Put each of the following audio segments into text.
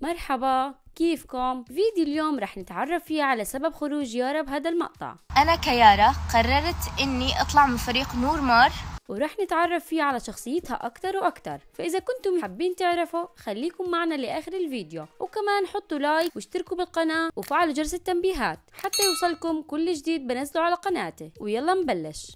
مرحبا كيفكم؟ فيديو اليوم رح نتعرف فيه على سبب خروج يارا بهذا المقطع أنا كيارا قررت إني أطلع من فريق نور مار ورح نتعرف فيه على شخصيتها أكتر وأكتر فإذا كنتم حابين تعرفوا خليكم معنا لآخر الفيديو وكمان حطوا لايك واشتركوا بالقناة وفعلوا جرس التنبيهات حتى يوصلكم كل جديد بنزله على قناتي ويلا نبلش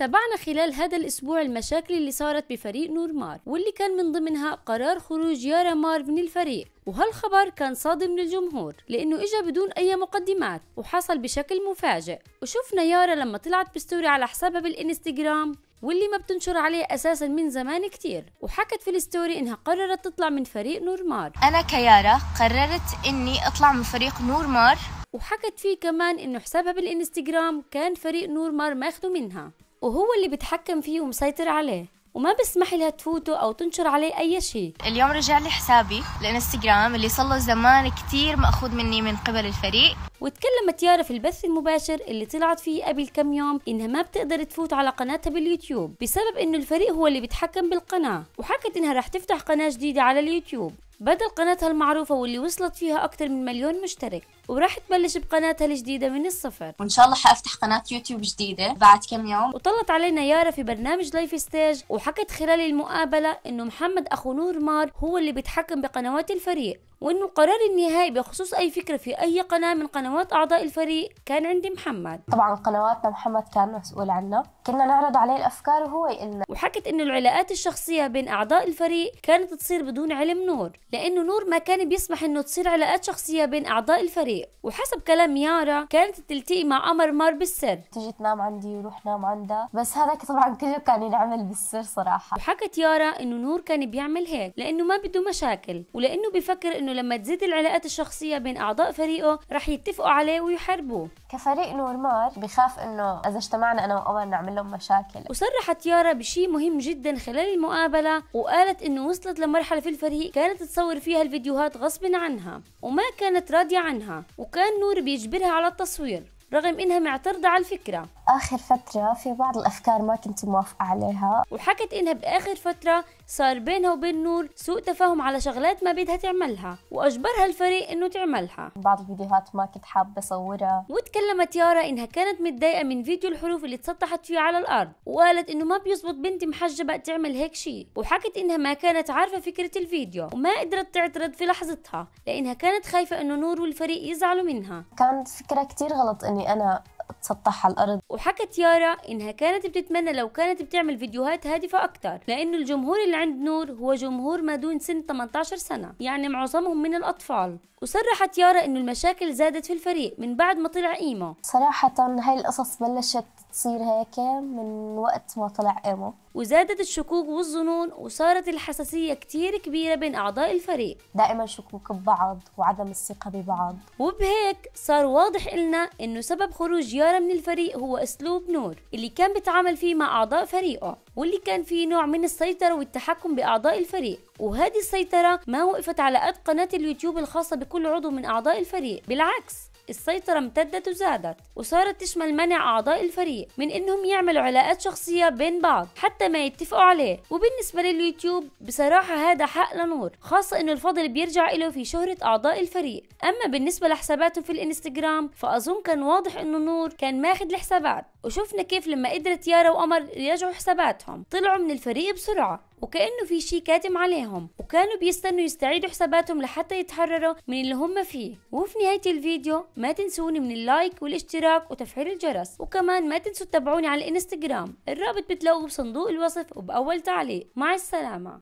تابعنا خلال هذا الأسبوع المشاكل اللي صارت بفريق نور مار واللي كان من ضمنها قرار خروج يارا مار من الفريق وهالخبر كان صادم للجمهور لأنه إجا بدون أي مقدمات وحصل بشكل مفاجئ وشفنا يارا لما طلعت بستوري على حسابها بالإنستغرام واللي ما بتنشر عليه اساسا من زمان كتير وحكت في الستوري انها قررت تطلع من فريق نور مار انا كيارا قررت اني اطلع من فريق نور مار وحكت فيه كمان انه حسابها بالانستغرام كان فريق نور مار ماخذه منها وهو اللي بيتحكم فيه ومسيطر عليه وما بسمح لها تفوته او تنشر عليه اي شيء اليوم رجع لي حسابي الانستغرام اللي صار له زمان كثير ماخوذ مني من قبل الفريق وتكلمت يارا في البث المباشر اللي طلعت فيه قبل كم يوم انها ما بتقدر تفوت على قناتها باليوتيوب بسبب انه الفريق هو اللي بيتحكم بالقناه وحكت انها رح تفتح قناه جديده على اليوتيوب بدل قناتها المعروفة واللي وصلت فيها أكثر من مليون مشترك وراح تبلش بقناتها الجديدة من الصفر وإن شاء الله حأفتح قناة يوتيوب جديدة بعد كم يوم وطلت علينا يارا في برنامج لايف ستيج وحكت خلال المقابلة إنه محمد أخو نور مار هو اللي بيتحكم بقنوات الفريق وأن القرار النهائي بخصوص أي فكرة في أي قناة من قنوات أعضاء الفريق كان عند محمد طبعا قنواتنا محمد كان مسؤول عنه كنا نعرض عليه الأفكار وهو يقلنا وحكت أن العلاقات الشخصية بين أعضاء الفريق كانت تصير بدون علم نور لأنه نور ما كان بيسمح أنه تصير علاقات شخصية بين أعضاء الفريق وحسب كلام يارا كانت تلتقي مع أمر مار بالسر تجي تنام عندي وروح نام عندها بس هذاك طبعا كله كان ينعمل بالسر صراحة وحكت يارا أنه نور كان بيعمل هيك لأنه ما بده مشاكل ولأنه بفكر أنه انه لما تزيد العلاقات الشخصيه بين اعضاء فريقه رح يتفقوا عليه ويحاربوه كفريق نور مار بخاف انه اذا اجتمعنا انا وقمر نعمل لهم مشاكل وصرحت يارا بشيء مهم جدا خلال المقابله وقالت انه وصلت لمرحله في الفريق كانت تصور فيها الفيديوهات غصب عنها وما كانت راضيه عنها وكان نور بيجبرها على التصوير رغم إنها معترضة على الفكرة آخر فترة في بعض الأفكار ما كنت موافقة عليها وحكت إنها بآخر فترة صار بينها وبين نور سوء تفاهم على شغلات ما بدها تعملها وأجبرها الفريق إنه تعملها بعض الفيديوهات ما كنت حابة أصورها وتكلمت يارا إنها كانت متضايقة من فيديو الحروف اللي تسطحت فيه على الأرض وقالت إنه ما بيزبط بنتي محجبة تعمل هيك شيء وحكت إنها ما كانت عارفة فكرة الفيديو وما قدرت تعترض في لحظتها لأنها كانت خايفة إنه نور والفريق يزعلوا منها كانت فكرة كتير غلط إني اني انا تسطح على الارض وحكت يارا انها كانت بتتمنى لو كانت بتعمل فيديوهات هادفه اكثر لانه الجمهور اللي عند نور هو جمهور ما دون سن 18 سنه يعني معظمهم من الاطفال وصرحت يارا انه المشاكل زادت في الفريق من بعد ما طلع ايمو صراحه هاي القصص بلشت تصير هيك من وقت ما طلع ايمو وزادت الشكوك والظنون وصارت الحساسية كتير كبيرة بين أعضاء الفريق دائما شكوك ببعض وعدم الثقة ببعض وبهيك صار واضح لنا إنه سبب خروج زيارة من الفريق هو أسلوب نور اللي كان بيتعامل فيه مع أعضاء فريقه واللي كان فيه نوع من السيطرة والتحكم بأعضاء الفريق وهذه السيطرة ما وقفت على قد قناة اليوتيوب الخاصة بكل عضو من أعضاء الفريق بالعكس السيطرة امتدت وزادت وصارت تشمل منع أعضاء الفريق من إنهم يعملوا علاقات شخصية بين بعض حتى ما يتفقوا عليه وبالنسبة لليوتيوب بصراحة هذا حق لنور خاصة إنه الفضل بيرجع إله في شهرة أعضاء الفريق أما بالنسبة لحساباته في الإنستغرام فأظن كان واضح إنه نور كان ماخد الحسابات وشفنا كيف لما قدرت يارا وقمر يرجعوا حساباتهم طلعوا من الفريق بسرعة وكأنه في شي كاتم عليهم وكانوا بيستنوا يستعيدوا حساباتهم لحتى يتحرروا من اللي هم فيه وفي نهاية الفيديو ما تنسوني من اللايك والاشتراك وتفعيل الجرس وكمان ما تنسوا تتابعوني على الانستغرام الرابط بتلاقوه بصندوق الوصف وبأول تعليق مع السلامة